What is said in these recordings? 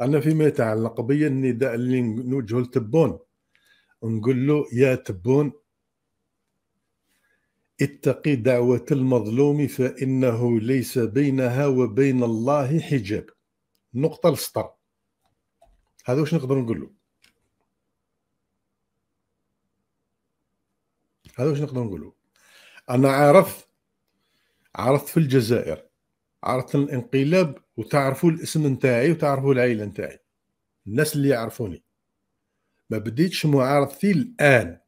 انا فيما يتعلق بي النداء اللي نوجهه لتبون نقول له يا تبون اتقي دعوة المظلوم فإنه ليس بينها وبين الله حجاب نقطة السطر هذا واش نقدر نقول له هذا واش نقدر نقول له أنا عارف عرفت في الجزائر عرفت الانقلاب وتعرفوا الاسم نتاعي وتعرفوا العائله نتاعي الناس اللي يعرفوني ما بديتش معارضتي الان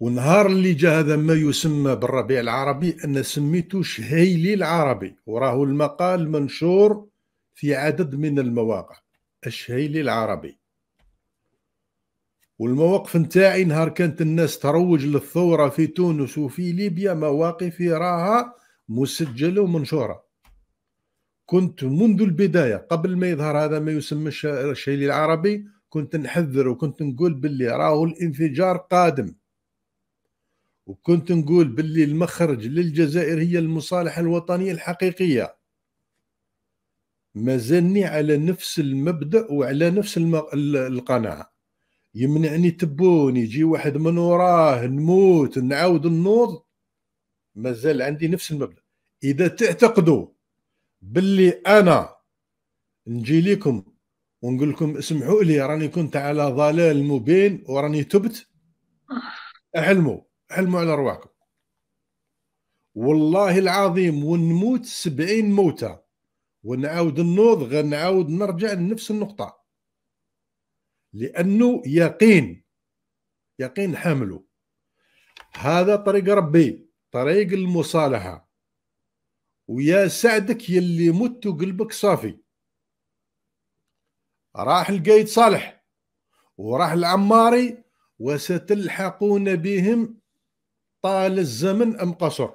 والنهار اللي جاء هذا ما يسمى بالربيع العربي انا سميته شهيلي العربي وراه المقال منشور في عدد من المواقع الشهيلي العربي والمواقف نتاعي نهار كانت الناس تروج للثوره في تونس وفي ليبيا مواقفي راها مسجله ومنشوره كنت منذ البدايه قبل ما يظهر هذا ما يسمى الشيء العربي كنت نحذر وكنت نقول باللي راهو الانفجار قادم وكنت نقول باللي المخرج للجزائر هي المصالحه الوطنيه الحقيقيه مازالني على نفس المبدا وعلى نفس القناعه يمنعني تبون يجي واحد من وراه نموت نعاود النوض مازال عندي نفس المبدا اذا تعتقدوا باللي انا نجي لكم ونقول لكم اسمحوا لي راني كنت على ضلال مبين وراني تبت آه. احلموا احلموا على رواحكم والله العظيم ونموت سبعين موتة ونعاود النوض غير نعاود نرجع لنفس النقطة لأنه يقين يقين حامله هذا طريق ربي طريق المصالحة ويا سعدك يلي مت وقلبك صافي راح القيد صالح وراح العماري وستلحقون بهم طال الزمن أم قصر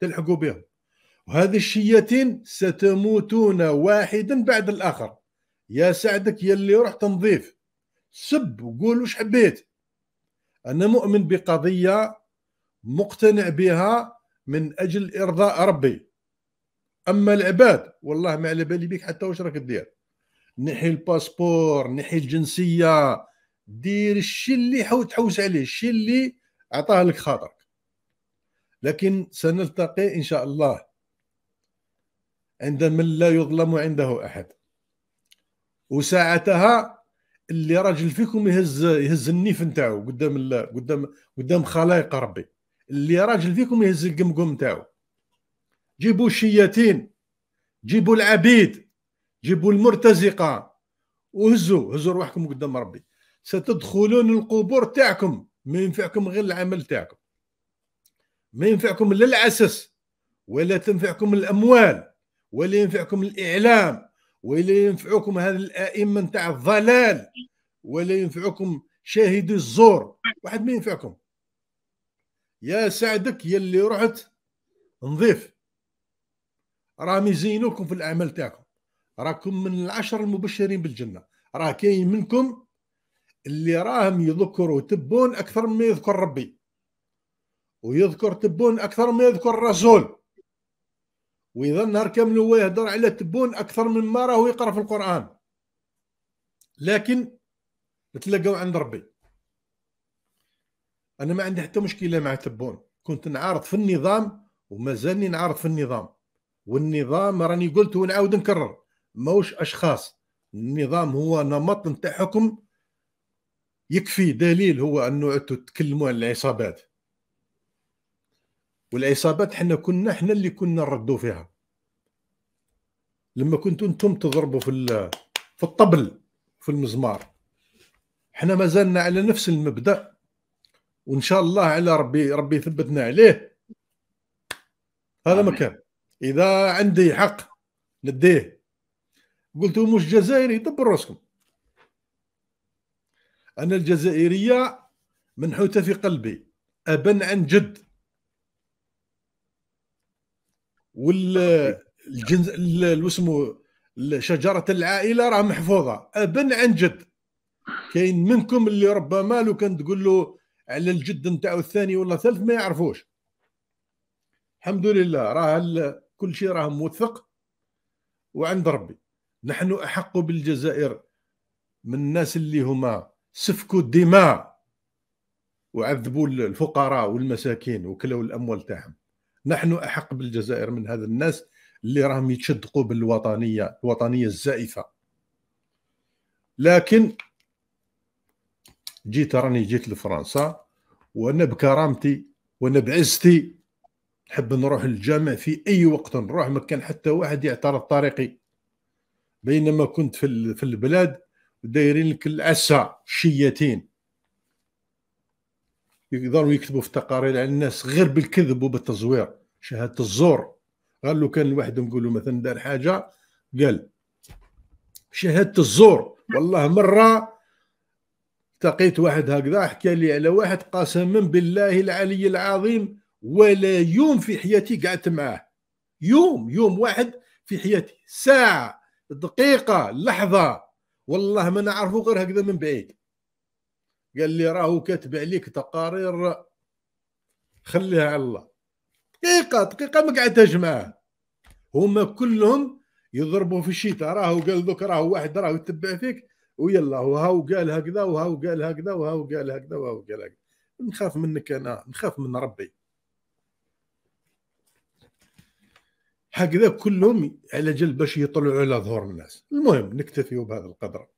تلحقوا بهم وهذه الشيتين ستموتون واحدا بعد الآخر يا سعدك يلي رحت نظيف سب وقول وش حبيت أنا مؤمن بقضية مقتنع بها من اجل ارضاء ربي اما العباد والله ما على بالي بك حتى واش راك دير نحي الباسبور نحي الجنسيه دير الشيء اللي تحوس عليه الشيء اللي عطاه لك خاطرك لكن سنلتقي ان شاء الله عند من لا يظلم عنده احد وساعتها اللي راجل فيكم يهز يهز النيف نتاعو قدام قدام قدام خلائق ربي اللي راجل فيكم يهز القمقم تاعو جيبوا الشياتين جيبوا العبيد جيبوا المرتزقه وهزوا هزوا روحكم قدام ربي ستدخلون القبور تاعكم ما ينفعكم غير العمل تاعكم ما ينفعكم لا العسس ولا تنفعكم الاموال ولا ينفعكم الاعلام ولا ينفعكم هذا الائمه نتاع الضلال ولا ينفعكم شاهدي الزور واحد ما ينفعكم يا سعدك يا اللي رحت نظيف راهم يزينوكم في الاعمال تاعكم راكم من العشر المبشرين بالجنه راه كاين منكم اللي راهم يذكروا تبون اكثر من يذكر ربي ويذكر تبون اكثر من يذكر الرسول واذا النهار كامل هو يهضر على تبون اكثر مما راهو يقرا في القران لكن تلقاو عند ربي انا ما عندي حتى مشكله مع تبون كنت نعارض في النظام ومازالني نعارض في النظام والنظام راني قلت ونعاود نكرر ماهوش اشخاص النظام هو نمط نتاع حكم يكفي دليل هو انه انتم تتكلموا على العصابات والعصابات حنا كنا حنا اللي كنا نردوا فيها لما كنتوا انتم تضربوا في في الطبل في المزمار حنا مازلنا على نفس المبدا وان شاء الله على ربي ربي يثبتنا عليه هذا مكان اذا عندي حق نديه قلت مش جزائري دبر راسكم انا الجزائريه منحوته في قلبي ابا عن جد والجنس الوسمو شجره العائله راه محفوظه ابا عن جد كاين منكم اللي ربما لو كان تقول له على الجد نتاعو الثاني ولا الثالث ما يعرفوش الحمد لله راه كل شيء راه موثق وعند ربي نحن احق بالجزائر من الناس اللي هما سفكوا الدماء وعذبوا الفقراء والمساكين وكلوا الاموال تاعهم نحن احق بالجزائر من هذا الناس اللي راهم يتشدقوا بالوطنيه الوطنيه الزائفه لكن جيت راني جيت لفرنسا وانا بكرامتي وانا بعزتي نحب نروح للجامع في اي وقت نروح ما كان حتى واحد يعترض طريقي بينما كنت في في البلاد دايرين لك العسى شيتين يقدروا يكتبوا في تقارير على الناس غير بالكذب وبالتزوير شهاده الزور قال لو كان الواحد له مثلا دار حاجه قال شهاده الزور والله مره التقيت واحد هكذا حكى لي على واحد قسما بالله العلي العظيم ولا يوم في حياتي قعدت معاه يوم يوم واحد في حياتي ساعة دقيقة لحظة والله ما نعرفه غير هكذا من بعيد قال لي راهو كاتب عليك تقارير خليها على الله دقيقة دقيقة ما قعدتش معاه هما كلهم يضربوا في الشتاء راهو قال دوك راهو واحد راهو يتبع فيك ويلا وهاو قال هكذا وهاو قال هكذا وهاو قال هكذا وهاو قال هكذا نخاف منك انا نخاف من ربي هكذا كلهم على جل باش يطلعوا على ظهور الناس المهم نكتفي بهذا القدر